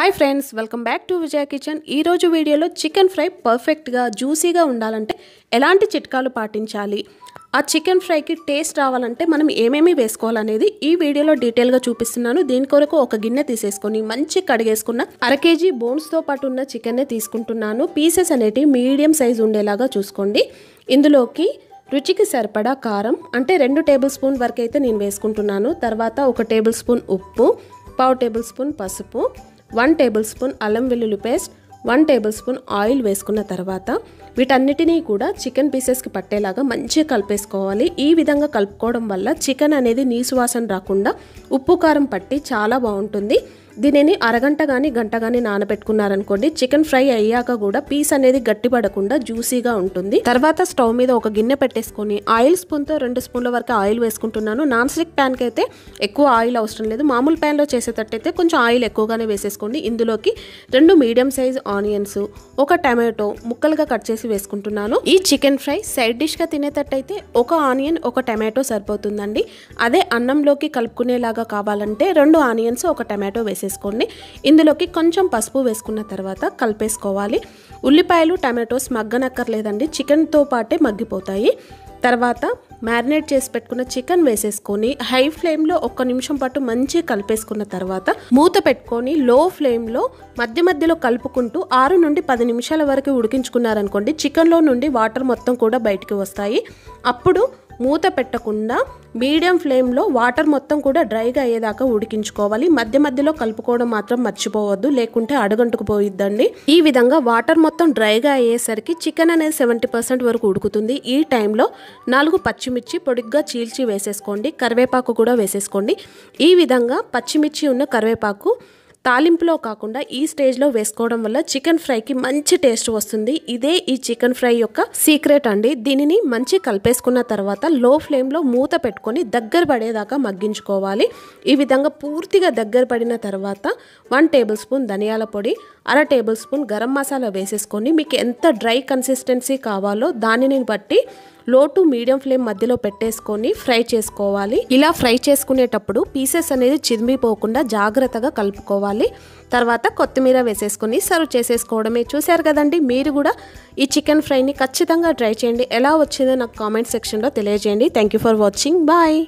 hi friends welcome back to Vijaya kitchen ఈరోజు వీడియోలో chicken fry పర్ఫెక్ట్గా జ్యూసీగా ఉండాలంటే ఎలాంటి చిట్కాలు పాటించాలి ఆ చికెన్ ఫ్రైకి టేస్ట్ రావాలంటే మనం ఏమేమి వేసుకోవాలనేది ఈ వీడియోలో డీటెయిల్గా చూపిస్తున్నాను దీని కొరకు ఒక గిన్నె తీసేసుకొని మంచి కడిగేసుకున్న అర కేజీ బోన్స్తో పాటు ఉన్న చికెన్నే తీసుకుంటున్నాను పీసెస్ అనేటివి మీడియం సైజ్ ఉండేలాగా చూసుకోండి ఇందులోకి రుచికి సరిపడా కారం అంటే రెండు టేబుల్ స్పూన్ వరకు అయితే నేను వేసుకుంటున్నాను తర్వాత ఒక టేబుల్ స్పూన్ ఉప్పు పావు టేబుల్ స్పూన్ పసుపు వన్ టేబుల్ స్పూన్ అల్లం వెల్లుల్లి paste one tablespoon oil వేసుకున్న తర్వాత వీటన్నిటినీ కూడా చికెన్ పీసెస్కి పట్టేలాగా మంచిగా కలిపేసుకోవాలి ఈ విధంగా కలుపుకోవడం వల్ల చికెన్ అనేది నీసు వాసన రాకుండా ఉప్పు కారం పట్టి చాలా బాగుంటుంది దీనిని అరగంట కానీ గంట కానీ నానబెట్టుకున్నారనుకోండి చికెన్ ఫ్రై అయ్యాక కూడా పీస్ అనేది గట్టి పడకుండా జ్యూసీగా ఉంటుంది తర్వాత స్టవ్ మీద ఒక గిన్నె పెట్టేసుకొని ఆయిల్ స్పూన్తో రెండు స్పూన్ల వరకు ఆయిల్ వేసుకుంటున్నాను నాన్ స్టిక్ కి అయితే ఎక్కువ ఆయిల్ అవసరం లేదు మామూలు లో చేసేటట్టయితే కొంచెం ఆయిల్ ఎక్కువగానే వేసేసుకోండి ఇందులోకి రెండు మీడియం సైజ్ ఆనియన్స్ ఒక టమాటో ముక్కలుగా కట్ చేసి వేసుకుంటున్నాను ఈ చికెన్ ఫ్రై సైడ్ డిష్గా తినేటట్టయితే ఒక ఆనియన్ ఒక టమాటో సరిపోతుందండి అదే అన్నంలోకి కలుపుకునేలాగా కావాలంటే రెండు ఆనియన్స్ ఒక టమాటో వేసేసి వేసేసుకోండి ఇందులోకి కొంచెం పసుపు వేసుకున్న తర్వాత కలిపేసుకోవాలి ఉల్లిపాయలు టమాటోస్ మగ్గనక్కర్లేదండి చికెన్తో పాటే మగ్గిపోతాయి తర్వాత మ్యారినేట్ చేసి పెట్టుకున్న చికెన్ వేసేసుకొని హై ఫ్లేమ్లో ఒక్క నిమిషం పాటు మంచిగా కలిపేసుకున్న తర్వాత మూత పెట్టుకొని లో ఫ్లేమ్లో మధ్య మధ్యలో కలుపుకుంటూ ఆరు నుండి పది నిమిషాల వరకు ఉడికించుకున్నారనుకోండి చికెన్లో నుండి వాటర్ మొత్తం కూడా బయటికి వస్తాయి అప్పుడు మూత పెట్టకుండా మీడియం ఫ్లేమ్లో వాటర్ మొత్తం కూడా డ్రైగా అయ్యేదాకా ఉడికించుకోవాలి మధ్య మధ్యలో కలుపుకోవడం మాత్రం మర్చిపోవద్దు లేకుంటే అడుగంటుకు పోయిద్దండి ఈ విధంగా వాటర్ మొత్తం డ్రైగా అయ్యేసరికి చికెన్ అనేది సెవెంటీ పర్సెంట్ వరకు ఉడుకుతుంది ఈ టైంలో నాలుగు పచ్చిమిర్చి పొడిగ్గా చీల్చి వేసేసుకోండి కరివేపాకు కూడా వేసేసుకోండి ఈ విధంగా పచ్చిమిర్చి ఉన్న కరివేపాకు తాలింపులో కాకుండా ఈ స్టేజ్లో వేసుకోవడం వల్ల చికెన్ ఫ్రైకి మంచి టేస్ట్ వస్తుంది ఇదే ఈ చికెన్ ఫ్రై యొక్క సీక్రెట్ అండి దీనిని మంచి కలిపేసుకున్న తర్వాత లో ఫ్లేమ్లో మూత పెట్టుకొని దగ్గర పడేదాకా మగ్గించుకోవాలి ఈ విధంగా పూర్తిగా దగ్గర పడిన తర్వాత వన్ టేబుల్ స్పూన్ ధనియాల పొడి అర టేబుల్ స్పూన్ గరం మసాలా వేసేసుకొని మీకు ఎంత డ్రై కన్సిస్టెన్సీ కావాలో దానిని బట్టి లో టు మీడియం ఫ్లేమ్ మధ్యలో పెట్టేసుకొని ఫ్రై చేసుకోవాలి ఇలా ఫ్రై చేసుకునేటప్పుడు పీసెస్ అనేది చిదిమిపోకుండా జాగ్రత్తగా కలుపుకోవాలి తర్వాత కొత్తిమీర వేసేసుకొని సర్వ్ చేసేసుకోవడమే చూశారు కదండి మీరు కూడా ఈ చికెన్ ఫ్రైని ఖచ్చితంగా ట్రై చేయండి ఎలా వచ్చిందో నాకు కామెంట్ సెక్షన్లో తెలియజేయండి థ్యాంక్ ఫర్ వాచింగ్ బాయ్